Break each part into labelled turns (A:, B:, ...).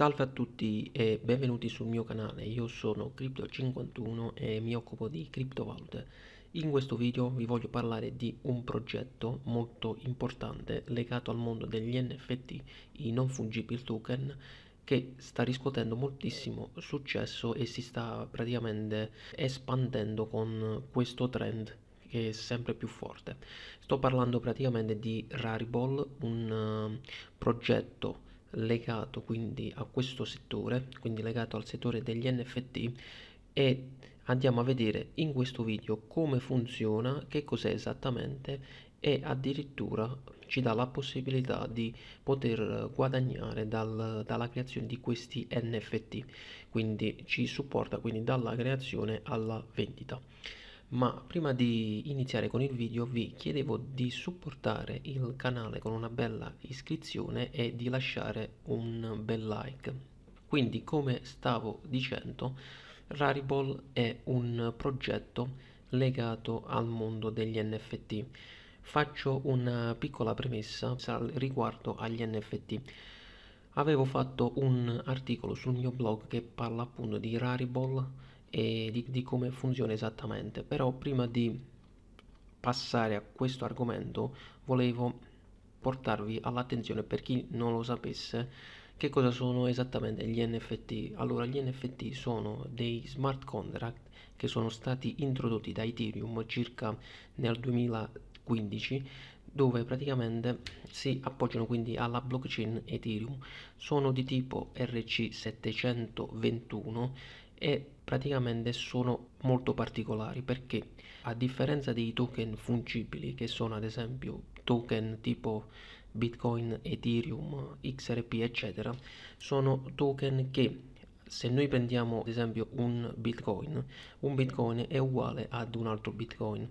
A: Salve a tutti e benvenuti sul mio canale, io sono Crypto51 e mi occupo di criptovalute. In questo video vi voglio parlare di un progetto molto importante legato al mondo degli NFT, i non fungible token, che sta riscuotendo moltissimo successo e si sta praticamente espandendo con questo trend che è sempre più forte. Sto parlando praticamente di Rarible, un uh, progetto legato quindi a questo settore, quindi legato al settore degli NFT e andiamo a vedere in questo video come funziona, che cos'è esattamente e addirittura ci dà la possibilità di poter guadagnare dal, dalla creazione di questi NFT, quindi ci supporta quindi dalla creazione alla vendita ma prima di iniziare con il video vi chiedevo di supportare il canale con una bella iscrizione e di lasciare un bel like. Quindi come stavo dicendo, Rarible è un progetto legato al mondo degli NFT. Faccio una piccola premessa riguardo agli NFT avevo fatto un articolo sul mio blog che parla appunto di Rarible e di, di come funziona esattamente, però prima di passare a questo argomento volevo portarvi all'attenzione per chi non lo sapesse che cosa sono esattamente gli NFT? Allora, gli NFT sono dei smart contract che sono stati introdotti da Ethereum circa nel 2015 dove praticamente si appoggiano quindi alla blockchain Ethereum. Sono di tipo RC721 e praticamente sono molto particolari perché a differenza dei token fungibili che sono ad esempio token tipo bitcoin, ethereum, xrp eccetera sono token che se noi prendiamo ad esempio un bitcoin un bitcoin è uguale ad un altro bitcoin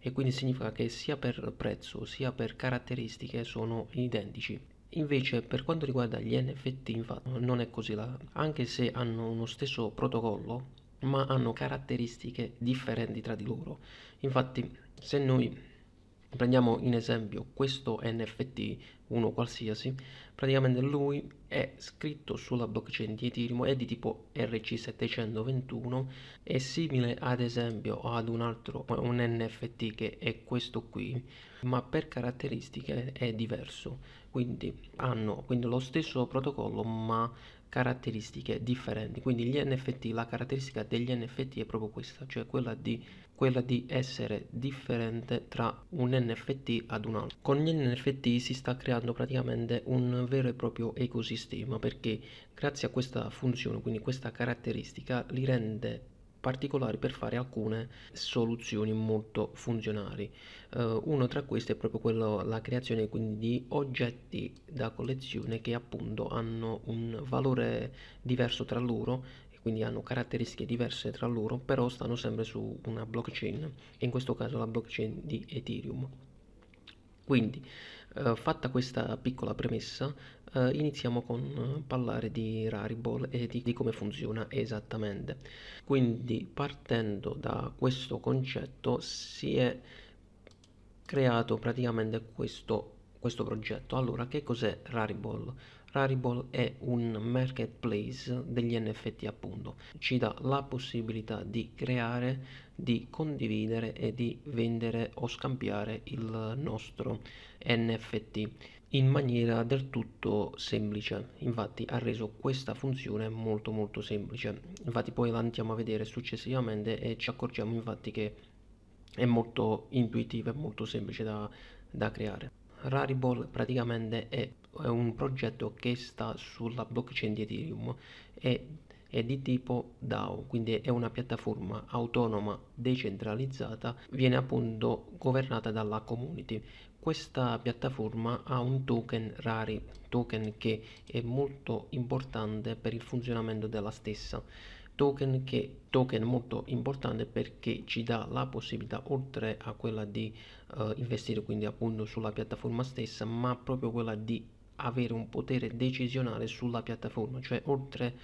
A: e quindi significa che sia per prezzo sia per caratteristiche sono identici Invece per quanto riguarda gli NFT infatti non è così, là. anche se hanno uno stesso protocollo ma hanno caratteristiche differenti tra di loro. Infatti se noi prendiamo in esempio questo NFT, uno qualsiasi, praticamente lui è scritto sulla blockchain di Ethereum, è di tipo RC721, è simile ad esempio ad un altro, un NFT che è questo qui, ma per caratteristiche è diverso quindi hanno quindi lo stesso protocollo ma caratteristiche differenti quindi gli NFT la caratteristica degli NFT è proprio questa cioè quella di, quella di essere differente tra un NFT ad un altro con gli NFT si sta creando praticamente un vero e proprio ecosistema perché grazie a questa funzione quindi questa caratteristica li rende particolari per fare alcune soluzioni molto funzionali. Uh, uno tra queste è proprio quello, la creazione quindi di oggetti da collezione che appunto hanno un valore diverso tra loro quindi hanno caratteristiche diverse tra loro, però stanno sempre su una blockchain, in questo caso la blockchain di Ethereum. Quindi, eh, fatta questa piccola premessa, eh, iniziamo con eh, parlare di Rariball e di, di come funziona esattamente. Quindi, partendo da questo concetto, si è creato praticamente questo, questo progetto. Allora, che cos'è Rariball? Rarible è un marketplace degli NFT appunto, ci dà la possibilità di creare, di condividere e di vendere o scambiare il nostro NFT in maniera del tutto semplice infatti ha reso questa funzione molto molto semplice infatti poi la andiamo a vedere successivamente e ci accorgiamo infatti che è molto intuitiva e molto semplice da, da creare Rarible praticamente è è un progetto che sta sulla blockchain di Ethereum e è di tipo DAO, quindi è una piattaforma autonoma decentralizzata, viene appunto governata dalla community. Questa piattaforma ha un token rari, token che è molto importante per il funzionamento della stessa. Token che token molto importante perché ci dà la possibilità oltre a quella di eh, investire quindi appunto sulla piattaforma stessa ma proprio quella di avere un potere decisionale sulla piattaforma, cioè oltre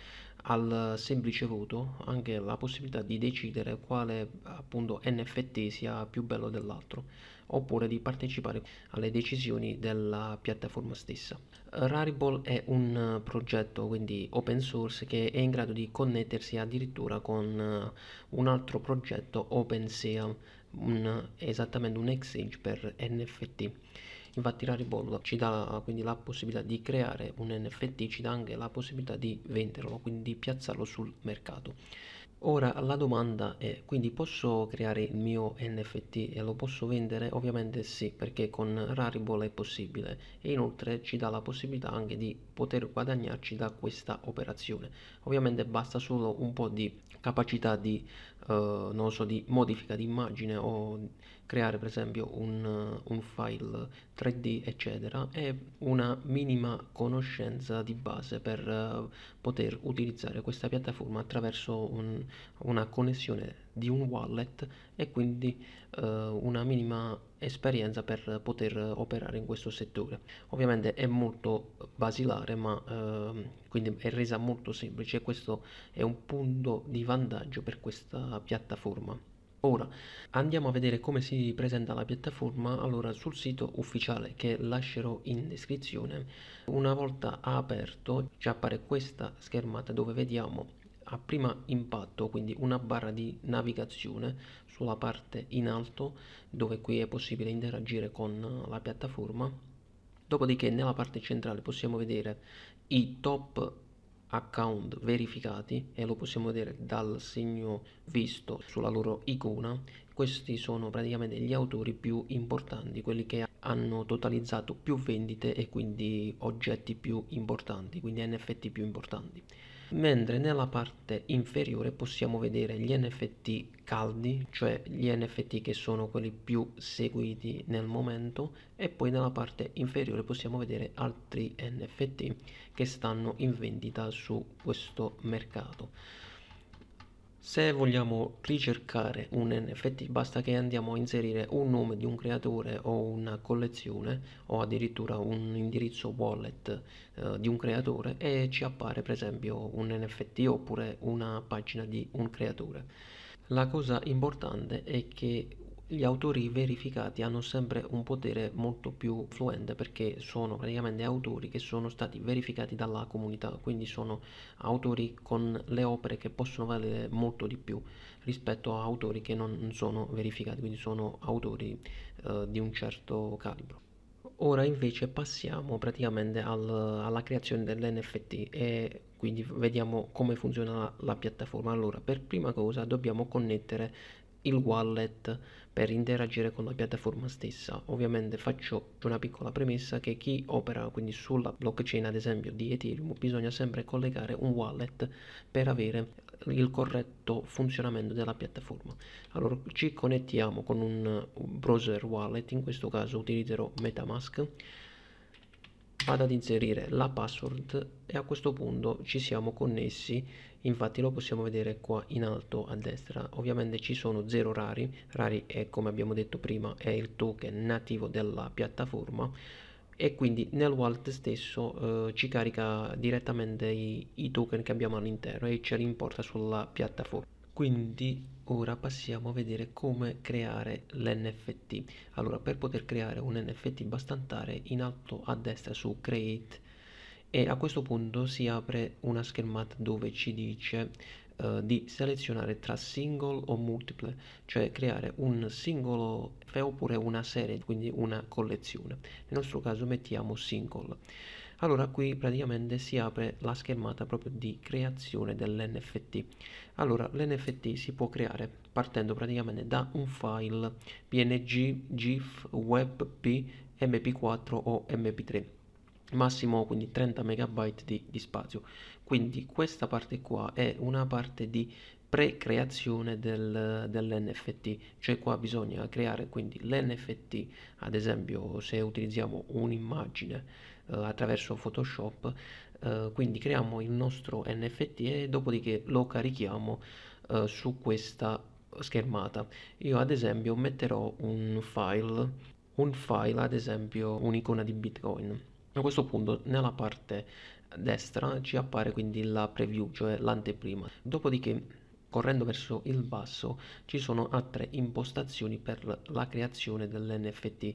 A: al semplice voto anche la possibilità di decidere quale appunto NFT sia più bello dell'altro oppure di partecipare alle decisioni della piattaforma stessa. Rarible è un progetto quindi open source che è in grado di connettersi addirittura con eh, un altro progetto OpenSea, un, esattamente un exchange per NFT Infatti Rarible ci dà quindi la possibilità di creare un NFT, ci dà anche la possibilità di venderlo, quindi di piazzarlo sul mercato. Ora la domanda è, quindi posso creare il mio NFT e lo posso vendere? Ovviamente sì, perché con Rarible è possibile e inoltre ci dà la possibilità anche di poter guadagnarci da questa operazione. Ovviamente basta solo un po' di capacità di, eh, so, di modifica di immagine o creare per esempio un, un file 3D eccetera e una minima conoscenza di base per eh, poter utilizzare questa piattaforma attraverso un, una connessione di un wallet e quindi uh, una minima esperienza per poter operare in questo settore. Ovviamente è molto basilare, ma eh, quindi è resa molto semplice e questo è un punto di vantaggio per questa piattaforma. Ora andiamo a vedere come si presenta la piattaforma allora sul sito ufficiale che lascerò in descrizione. Una volta aperto ci appare questa schermata dove vediamo a prima impatto quindi una barra di navigazione sulla parte in alto dove qui è possibile interagire con la piattaforma dopodiché nella parte centrale possiamo vedere i top account verificati e lo possiamo vedere dal segno visto sulla loro icona questi sono praticamente gli autori più importanti quelli che hanno totalizzato più vendite e quindi oggetti più importanti quindi NFT più importanti mentre nella parte inferiore possiamo vedere gli NFT caldi, cioè gli NFT che sono quelli più seguiti nel momento e poi nella parte inferiore possiamo vedere altri NFT che stanno in vendita su questo mercato. Se vogliamo ricercare un NFT basta che andiamo a inserire un nome di un creatore o una collezione o addirittura un indirizzo wallet eh, di un creatore e ci appare per esempio un NFT oppure una pagina di un creatore. La cosa importante è che gli autori verificati hanno sempre un potere molto più fluente perché sono praticamente autori che sono stati verificati dalla comunità, quindi sono autori con le opere che possono valere molto di più rispetto a autori che non sono verificati, quindi sono autori eh, di un certo calibro. Ora invece passiamo praticamente al, alla creazione dell'NFT e quindi vediamo come funziona la, la piattaforma. Allora, per prima cosa dobbiamo connettere il wallet per interagire con la piattaforma stessa. Ovviamente faccio una piccola premessa che chi opera quindi sulla blockchain ad esempio di Ethereum bisogna sempre collegare un wallet per avere il corretto funzionamento della piattaforma. Allora ci connettiamo con un browser wallet, in questo caso utilizzerò Metamask vado ad inserire la password e a questo punto ci siamo connessi infatti lo possiamo vedere qua in alto a destra ovviamente ci sono 0 rari rari è come abbiamo detto prima è il token nativo della piattaforma e quindi nel wallet stesso eh, ci carica direttamente i, i token che abbiamo all'interno e ce li importa sulla piattaforma quindi Ora passiamo a vedere come creare l'NFT. Allora, per poter creare un NFT basta andare in alto a destra su Create e a questo punto si apre una schermata dove ci dice uh, di selezionare tra single o multiple, cioè creare un singolo oppure una serie, quindi una collezione. Nel nostro caso mettiamo single allora qui praticamente si apre la schermata proprio di creazione dell'NFT allora l'NFT si può creare partendo praticamente da un file png gif webp mp4 o mp3 massimo quindi 30 MB di, di, spazio quindi questa parte qua è una parte di pre-creazione del, dell'NFT, cioè qua bisogna creare quindi l'NFT, ad esempio se utilizziamo un'immagine eh, attraverso Photoshop, eh, quindi creiamo il nostro NFT e dopodiché lo carichiamo eh, su questa schermata. Io ad esempio metterò un file, un file ad esempio un'icona di Bitcoin. A questo punto nella parte destra ci appare quindi la preview, cioè l'anteprima. Dopodiché Correndo verso il basso ci sono altre impostazioni per la creazione dell'NFT.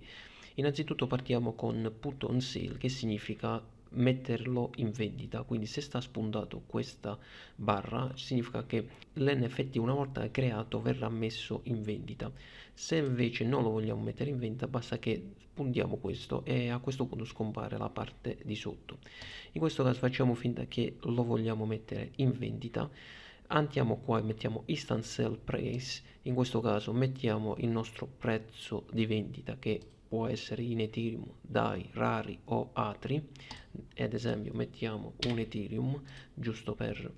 A: Innanzitutto partiamo con put on sale che significa metterlo in vendita quindi se sta spuntato questa barra significa che l'NFT una volta creato verrà messo in vendita se invece non lo vogliamo mettere in vendita basta che spuntiamo questo e a questo punto scompare la parte di sotto in questo caso facciamo finta che lo vogliamo mettere in vendita andiamo qua e mettiamo instant sell price in questo caso mettiamo il nostro prezzo di vendita che può essere in ethereum dai rari o atri ad esempio mettiamo un ethereum giusto per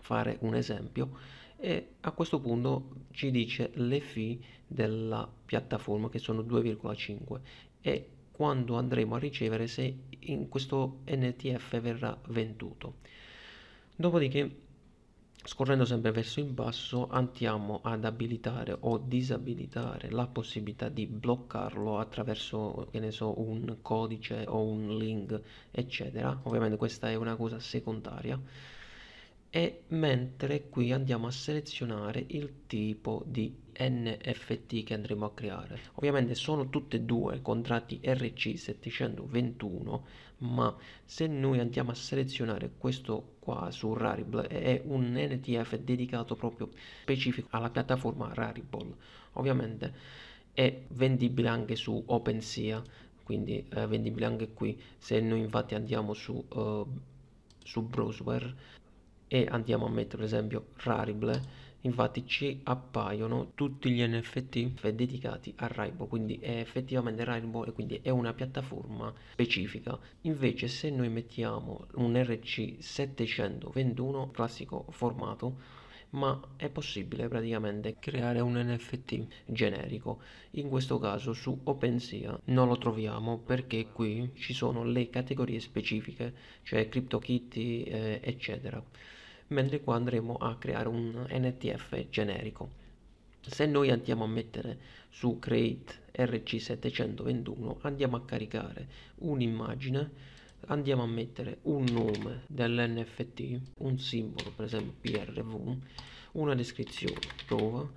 A: fare un esempio e a questo punto ci dice le fee della piattaforma che sono 2,5 e quando andremo a ricevere se in questo NTF verrà venduto dopodiché Scorrendo sempre verso il basso andiamo ad abilitare o disabilitare la possibilità di bloccarlo attraverso che ne so un codice o un link eccetera ovviamente questa è una cosa secondaria e mentre qui andiamo a selezionare il tipo di NFT che andremo a creare ovviamente sono tutte e due contratti RC 721 ma se noi andiamo a selezionare questo qua su Rarible è un NTF dedicato proprio specifico alla piattaforma Rarible ovviamente è vendibile anche su OpenSea quindi è eh, vendibile anche qui se noi infatti andiamo su, uh, su browser e andiamo a mettere per esempio Rarible infatti ci appaiono tutti gli NFT dedicati a Rarible quindi è effettivamente Rarible e quindi è una piattaforma specifica invece se noi mettiamo un RC721 classico formato ma è possibile praticamente creare un NFT generico. In questo caso su OpenSea non lo troviamo perché qui ci sono le categorie specifiche, cioè CryptoKitty eh, eccetera mentre qua andremo a creare un NTF generico. Se noi andiamo a mettere su create rc721 andiamo a caricare un'immagine andiamo a mettere un nome dell'NFT, un simbolo, per esempio PRV, una descrizione, prova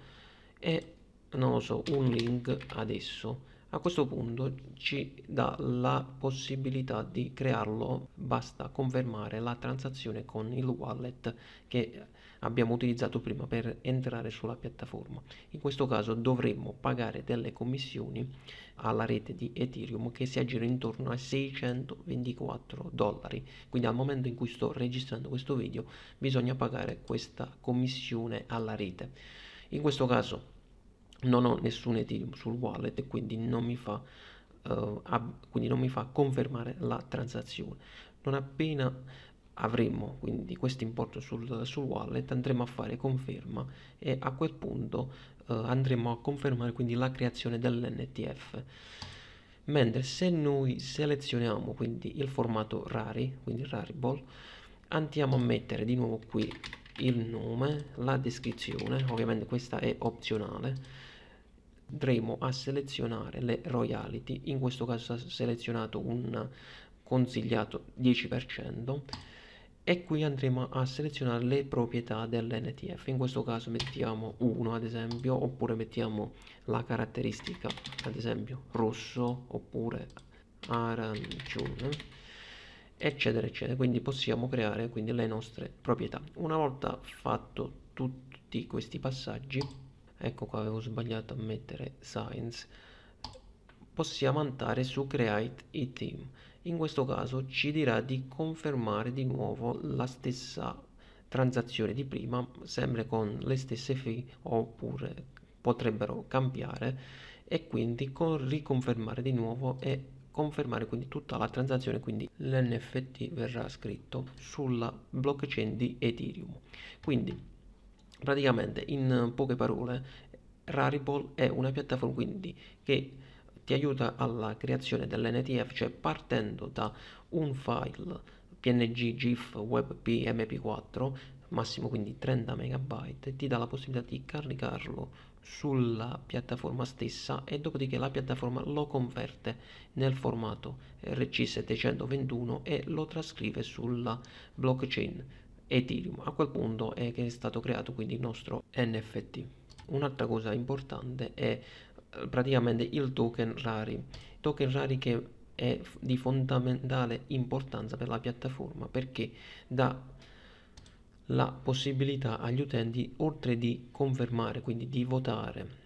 A: e non lo so, un link adesso a questo punto ci dà la possibilità di crearlo, basta confermare la transazione con il wallet che abbiamo utilizzato prima per entrare sulla piattaforma. In questo caso dovremmo pagare delle commissioni alla rete di Ethereum che si aggira intorno a 624 dollari. Quindi al momento in cui sto registrando questo video bisogna pagare questa commissione alla rete. In questo caso non ho nessun Ethereum sul wallet e quindi non mi fa, uh, ab- quindi non mi fa confermare la transazione. Non appena avremo quindi questo importo sul, sul, wallet andremo a fare conferma e a quel punto uh, andremo a confermare quindi la creazione dell'NTF mentre se noi selezioniamo quindi il formato RARI quindi RARIBAL andiamo a mettere di nuovo qui il nome la descrizione ovviamente questa è opzionale andremo a selezionare le royalty, in questo caso ha selezionato un consigliato 10% e qui andremo a selezionare le proprietà dell'NTF, in questo caso mettiamo 1 ad esempio oppure mettiamo la caratteristica ad esempio rosso oppure arancione eccetera eccetera quindi possiamo creare quindi le nostre proprietà una volta fatto tutti questi passaggi ecco qua avevo sbagliato a mettere science possiamo andare su create i team in questo caso ci dirà di confermare di nuovo la stessa transazione di prima sempre con le stesse fee oppure potrebbero cambiare e quindi con riconfermare di nuovo e confermare quindi tutta la transazione quindi l'NFT verrà scritto sulla blockchain di Ethereum quindi Praticamente, in eh, poche parole, Rarible è una piattaforma quindi che ti aiuta alla creazione dell'NTF, cioè partendo da un file PNG, GIF, WebP, MP4, massimo quindi 30 MB, ti dà la possibilità di caricarlo sulla piattaforma stessa e dopodiché la piattaforma lo converte nel formato RC721 e lo trascrive sulla blockchain Ethereum. A quel punto è che è stato creato quindi il nostro NFT. Un'altra cosa importante è eh, praticamente il token rari. Token rari che è di fondamentale importanza per la piattaforma perché dà la possibilità agli utenti oltre di confermare, quindi di votare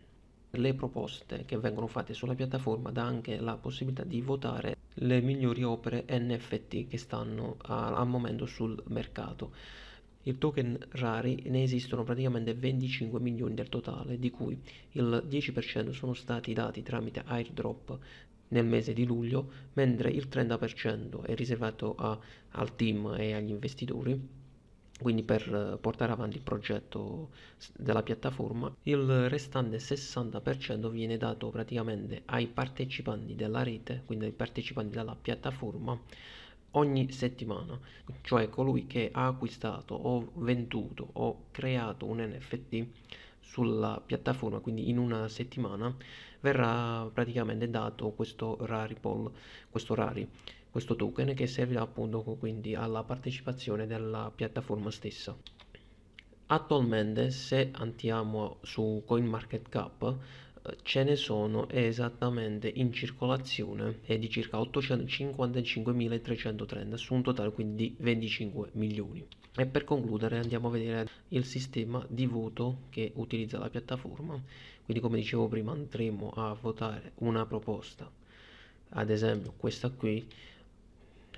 A: le proposte che vengono fatte sulla piattaforma dà anche la possibilità di votare le migliori opere NFT che stanno al momento sul mercato. I token rari ne esistono praticamente 25 milioni del totale, di cui il 10% sono stati dati tramite airdrop nel mese di luglio, mentre il 30% è riservato a, al team e agli investitori quindi per eh, portare avanti il progetto della piattaforma, il restante 60% viene dato praticamente ai partecipanti della rete, quindi ai partecipanti della piattaforma ogni settimana, cioè colui che ha acquistato o venduto o creato un NFT sulla piattaforma, quindi in una settimana verrà praticamente dato questo Rari Poll, questo Rari questo token che servirà appunto quindi alla partecipazione della piattaforma stessa. Attualmente se andiamo su CoinMarketCap eh, ce ne sono esattamente in circolazione di circa 855.330 su un totale quindi di 25 milioni e per concludere andiamo a vedere il sistema di voto che utilizza la piattaforma quindi come dicevo prima andremo a votare una proposta ad esempio questa qui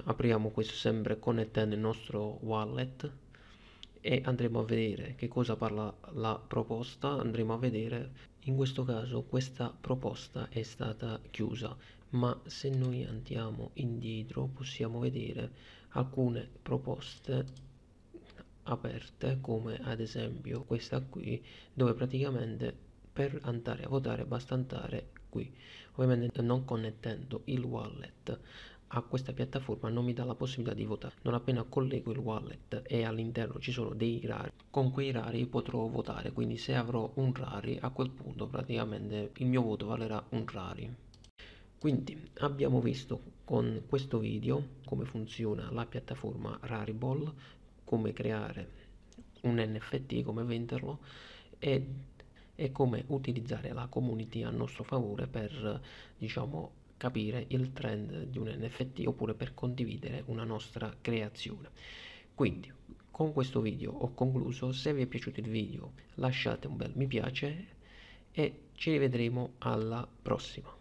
A: apriamo questo sempre connettendo il nostro wallet e andremo a vedere che cosa parla la proposta andremo a vedere in questo caso questa proposta è stata chiusa ma se noi andiamo indietro possiamo vedere alcune proposte aperte come ad esempio questa qui dove praticamente per andare a votare basta andare qui ovviamente non connettendo il wallet a questa piattaforma non mi dà la possibilità di votare non appena collego il wallet e all'interno ci sono dei rari con quei rari potrò votare quindi se avrò un rari a quel punto praticamente il mio voto valerà un rari quindi abbiamo visto con questo video come funziona la piattaforma rariball come creare un NFT, come venderlo e, e come utilizzare la community a nostro favore per diciamo capire il trend di un NFT oppure per condividere una nostra creazione. Quindi con questo video ho concluso, se vi è piaciuto il video lasciate un bel mi piace e ci rivedremo alla prossima.